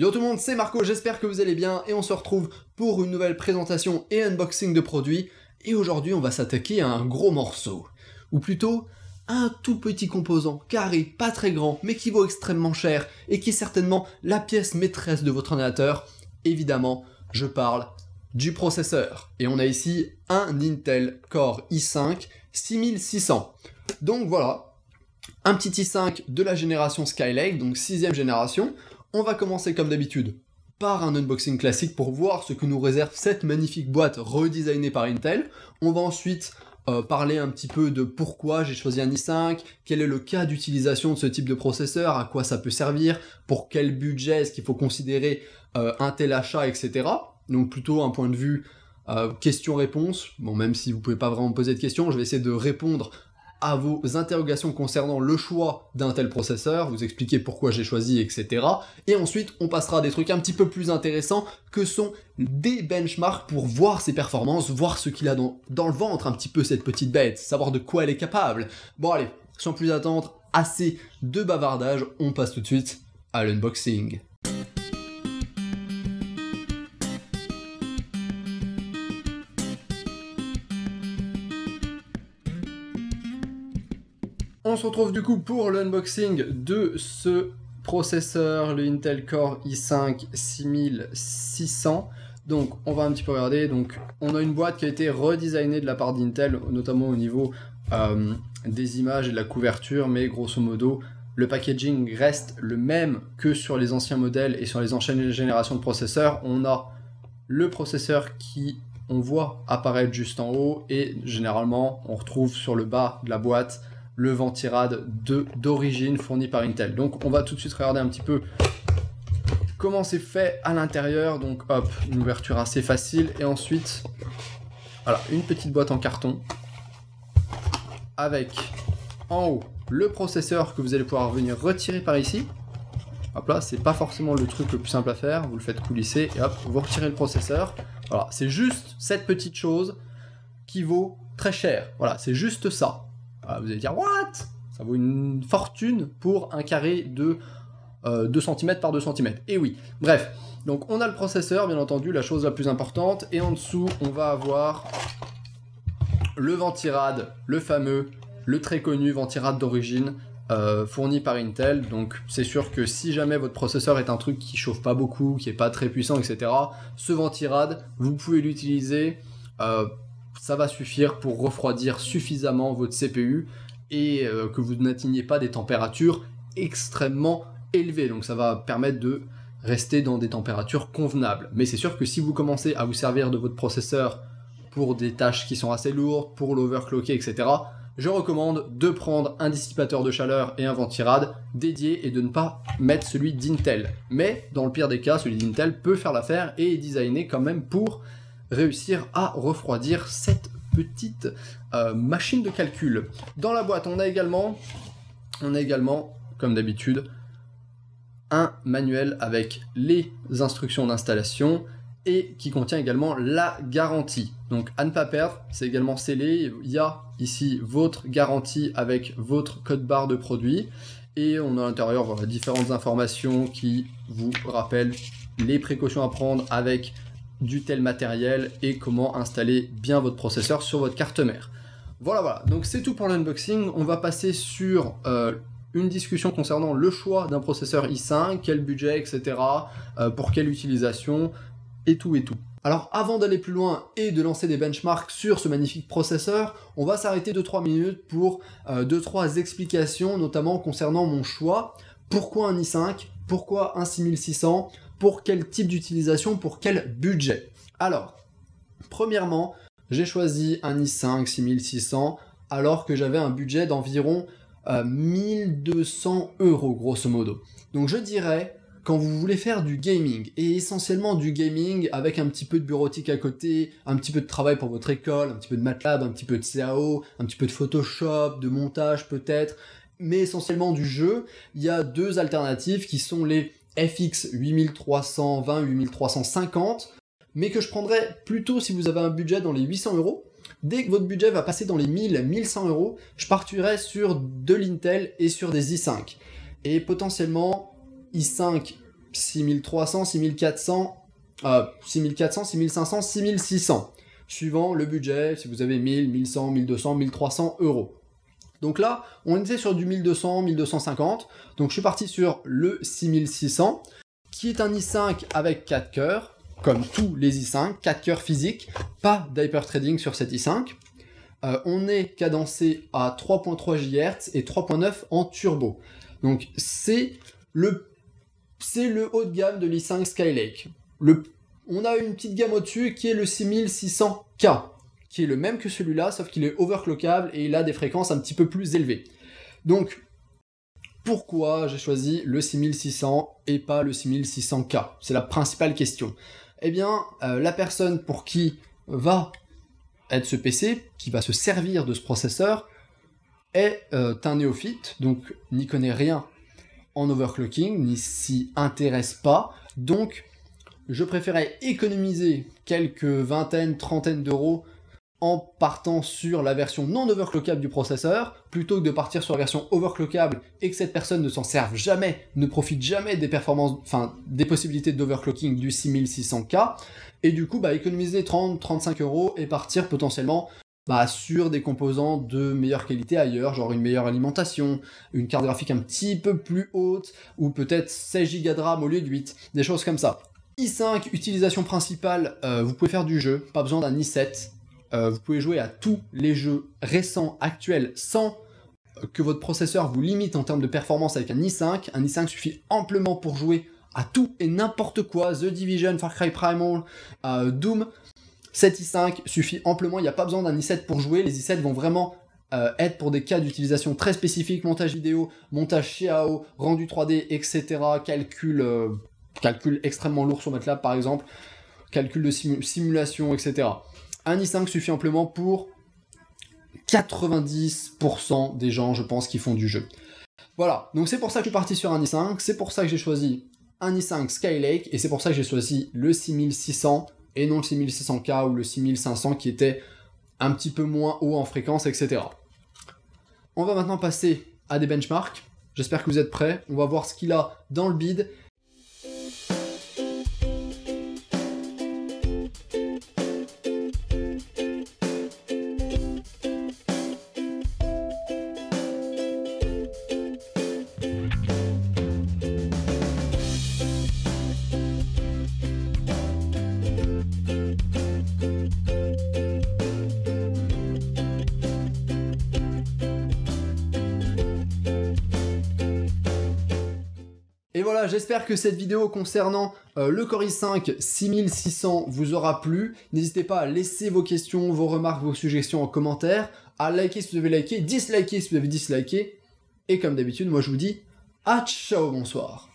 Yo tout le monde, c'est Marco, j'espère que vous allez bien et on se retrouve pour une nouvelle présentation et unboxing de produits. Et aujourd'hui, on va s'attaquer à un gros morceau, ou plutôt un tout petit composant carré, pas très grand, mais qui vaut extrêmement cher et qui est certainement la pièce maîtresse de votre ordinateur. Évidemment, je parle du processeur. Et on a ici un Intel Core i5 6600. Donc voilà, un petit i5 de la génération Skylake, donc 6 génération. On va commencer comme d'habitude par un unboxing classique pour voir ce que nous réserve cette magnifique boîte redesignée par Intel. On va ensuite euh, parler un petit peu de pourquoi j'ai choisi un i5, quel est le cas d'utilisation de ce type de processeur, à quoi ça peut servir, pour quel budget est-ce qu'il faut considérer euh, un tel achat, etc. Donc plutôt un point de vue euh, question-réponse. Bon, même si vous pouvez pas vraiment poser de questions, je vais essayer de répondre à vos interrogations concernant le choix d'un tel processeur, vous expliquer pourquoi j'ai choisi, etc. Et ensuite, on passera à des trucs un petit peu plus intéressants que sont des benchmarks pour voir ses performances, voir ce qu'il a dans, dans le ventre un petit peu cette petite bête, savoir de quoi elle est capable. Bon allez, sans plus attendre, assez de bavardage, on passe tout de suite à l'unboxing. On se retrouve du coup pour l'unboxing de ce processeur, le Intel Core i5 6600. Donc on va un petit peu regarder, donc on a une boîte qui a été redesignée de la part d'Intel, notamment au niveau euh, des images et de la couverture, mais grosso modo le packaging reste le même que sur les anciens modèles et sur les anciennes générations de processeurs. On a le processeur qui on voit apparaître juste en haut et généralement on retrouve sur le bas de la boîte le de d'origine fourni par Intel. Donc on va tout de suite regarder un petit peu comment c'est fait à l'intérieur. Donc hop, une ouverture assez facile. Et ensuite, voilà, une petite boîte en carton avec en haut le processeur que vous allez pouvoir venir retirer par ici. Hop là, c'est pas forcément le truc le plus simple à faire, vous le faites coulisser et hop, vous retirez le processeur. Voilà, c'est juste cette petite chose qui vaut très cher. Voilà, c'est juste ça. Bah, vous allez dire, what Ça vaut une fortune pour un carré de 2 euh, cm par 2 cm. Et oui, bref. Donc on a le processeur, bien entendu, la chose la plus importante. Et en dessous, on va avoir le ventirade, le fameux, le très connu ventirade d'origine euh, fourni par Intel. Donc c'est sûr que si jamais votre processeur est un truc qui chauffe pas beaucoup, qui est pas très puissant, etc., ce ventirade, vous pouvez l'utiliser. Euh, ça va suffire pour refroidir suffisamment votre CPU et euh, que vous n'atteignez pas des températures extrêmement élevées. Donc ça va permettre de rester dans des températures convenables. Mais c'est sûr que si vous commencez à vous servir de votre processeur pour des tâches qui sont assez lourdes, pour l'overclocker, etc., je recommande de prendre un dissipateur de chaleur et un ventirad dédié et de ne pas mettre celui d'Intel. Mais dans le pire des cas, celui d'Intel peut faire l'affaire et est designé quand même pour réussir à refroidir cette petite euh, machine de calcul. Dans la boîte, on a également, on a également comme d'habitude, un manuel avec les instructions d'installation et qui contient également la garantie. Donc à ne pas perdre, c'est également scellé. Il y a ici votre garantie avec votre code barre de produit et on a à l'intérieur différentes informations qui vous rappellent les précautions à prendre avec du tel matériel et comment installer bien votre processeur sur votre carte mère. Voilà, voilà. Donc c'est tout pour l'unboxing. On va passer sur euh, une discussion concernant le choix d'un processeur i5, quel budget, etc., euh, pour quelle utilisation, et tout et tout. Alors avant d'aller plus loin et de lancer des benchmarks sur ce magnifique processeur, on va s'arrêter 2-3 minutes pour 2-3 euh, explications, notamment concernant mon choix. Pourquoi un i5 Pourquoi un 6600 pour quel type d'utilisation, pour quel budget. Alors, premièrement, j'ai choisi un i5 6600 alors que j'avais un budget d'environ 1200 euh, euros grosso modo. Donc je dirais, quand vous voulez faire du gaming, et essentiellement du gaming avec un petit peu de bureautique à côté, un petit peu de travail pour votre école, un petit peu de MATLAB, un petit peu de CAO, un petit peu de Photoshop, de montage peut-être, mais essentiellement du jeu, il y a deux alternatives qui sont les FX 8320, 8350, mais que je prendrais plutôt si vous avez un budget dans les 800 euros. Dès que votre budget va passer dans les 1000, 1100 euros, je partirai sur de l'Intel et sur des i5. Et potentiellement, i5 6300, 6400, 6400, 6500, 6600, suivant le budget, si vous avez 1000, 1100, 1200, 1300 euros. Donc là, on était sur du 1200, 1250. Donc je suis parti sur le 6600, qui est un i5 avec 4 cœurs, comme tous les i5, 4 cœurs physiques, pas d'hyper trading sur cet i5. Euh, on est cadencé à 3.3 GHz et 3.9 en turbo. Donc c'est le haut de gamme de l'i5 Skylake. on a une petite gamme au-dessus qui est le 6600K qui est le même que celui-là, sauf qu'il est overclockable et il a des fréquences un petit peu plus élevées. Donc, pourquoi j'ai choisi le 6600 et pas le 6600K C'est la principale question. Eh bien, euh, la personne pour qui va être ce PC, qui va se servir de ce processeur, est euh, un néophyte, donc n'y connaît rien en overclocking, n'y s'y intéresse pas, donc je préférais économiser quelques vingtaines, trentaines d'euros en partant sur la version non overclockable du processeur, plutôt que de partir sur la version overclockable et que cette personne ne s'en serve jamais, ne profite jamais des performances, enfin des possibilités d'overclocking du 6600K, et du coup bah, économiser 30-35 euros et partir potentiellement bah, sur des composants de meilleure qualité ailleurs, genre une meilleure alimentation, une carte graphique un petit peu plus haute, ou peut-être 16 Go de RAM au lieu de 8, des choses comme ça. i5, utilisation principale, euh, vous pouvez faire du jeu, pas besoin d'un i7, euh, vous pouvez jouer à tous les jeux récents, actuels, sans que votre processeur vous limite en termes de performance avec un i5. Un i5 suffit amplement pour jouer à tout et n'importe quoi, The Division, Far Cry Primal, euh, Doom. Cet i5 suffit amplement, il n'y a pas besoin d'un i7 pour jouer, les i7 vont vraiment euh, être pour des cas d'utilisation très spécifiques, montage vidéo, montage Xiao, rendu 3D, etc., calcul, calcul extrêmement lourd sur MATLAB par exemple, calcul de simulation, etc. Un i5 suffit amplement pour 90% des gens, je pense, qui font du jeu. Voilà, donc c'est pour ça que je suis parti sur un i5, c'est pour ça que j'ai choisi un i5 Skylake, et c'est pour ça que j'ai choisi le 6600 et non le 6600K ou le 6500 qui était un petit peu moins haut en fréquence, etc. On va maintenant passer à des benchmarks. J'espère que vous êtes prêts. On va voir ce qu'il a dans le bid Et voilà, j'espère que cette vidéo concernant euh, le Core i5 6600 vous aura plu. N'hésitez pas à laisser vos questions, vos remarques, vos suggestions en commentaire, à liker si vous avez liké, disliker si vous avez disliké. Et comme d'habitude, moi je vous dis à ciao, bonsoir